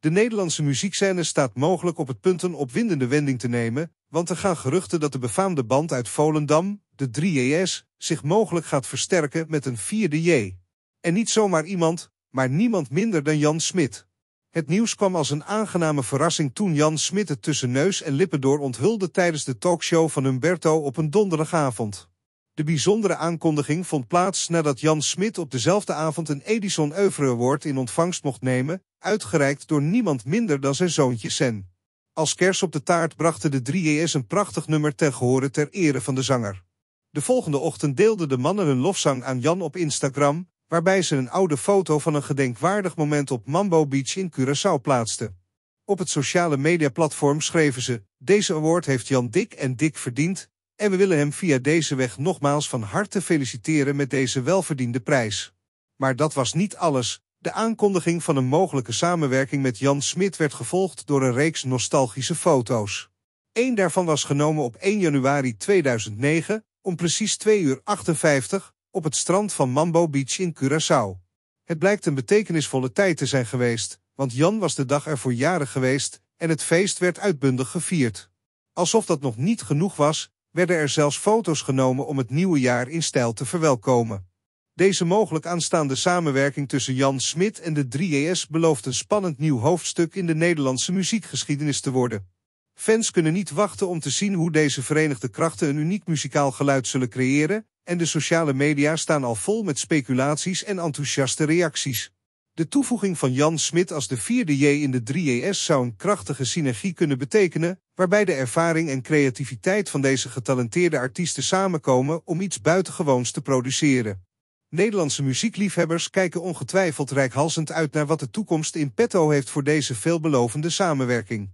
De Nederlandse muziekscène staat mogelijk op het punt een opwindende wending te nemen, want er gaan geruchten dat de befaamde band uit Volendam, de 3JS, zich mogelijk gaat versterken met een vierde J. En niet zomaar iemand, maar niemand minder dan Jan Smit. Het nieuws kwam als een aangename verrassing toen Jan Smit het tussen neus en lippen door onthulde tijdens de talkshow van Humberto op een donderdagavond. De bijzondere aankondiging vond plaats nadat Jan Smit op dezelfde avond een Edison Oeuvre Award in ontvangst mocht nemen, uitgereikt door niemand minder dan zijn zoontje Sen. Als kers op de taart brachten de 3ES een prachtig nummer ten gehore ter ere van de zanger. De volgende ochtend deelden de mannen hun lofzang aan Jan op Instagram, waarbij ze een oude foto van een gedenkwaardig moment op Mambo Beach in Curaçao plaatsten. Op het sociale mediaplatform schreven ze, deze award heeft Jan dik en dik verdiend, en we willen hem via deze weg nogmaals van harte feliciteren met deze welverdiende prijs. Maar dat was niet alles, de aankondiging van een mogelijke samenwerking met Jan Smit werd gevolgd door een reeks nostalgische foto's. Eén daarvan was genomen op 1 januari 2009, om precies 2 uur 58, op het strand van Mambo Beach in Curaçao. Het blijkt een betekenisvolle tijd te zijn geweest, want Jan was de dag ervoor jarig geweest en het feest werd uitbundig gevierd. Alsof dat nog niet genoeg was, werden er zelfs foto's genomen om het nieuwe jaar in stijl te verwelkomen. Deze mogelijk aanstaande samenwerking tussen Jan Smit en de 3ES e belooft een spannend nieuw hoofdstuk in de Nederlandse muziekgeschiedenis te worden. Fans kunnen niet wachten om te zien hoe deze verenigde krachten een uniek muzikaal geluid zullen creëren en de sociale media staan al vol met speculaties en enthousiaste reacties. De toevoeging van Jan Smit als de vierde J in de 3ES e zou een krachtige synergie kunnen betekenen, waarbij de ervaring en creativiteit van deze getalenteerde artiesten samenkomen om iets buitengewoons te produceren. Nederlandse muziekliefhebbers kijken ongetwijfeld rijkhalsend uit naar wat de toekomst in petto heeft voor deze veelbelovende samenwerking.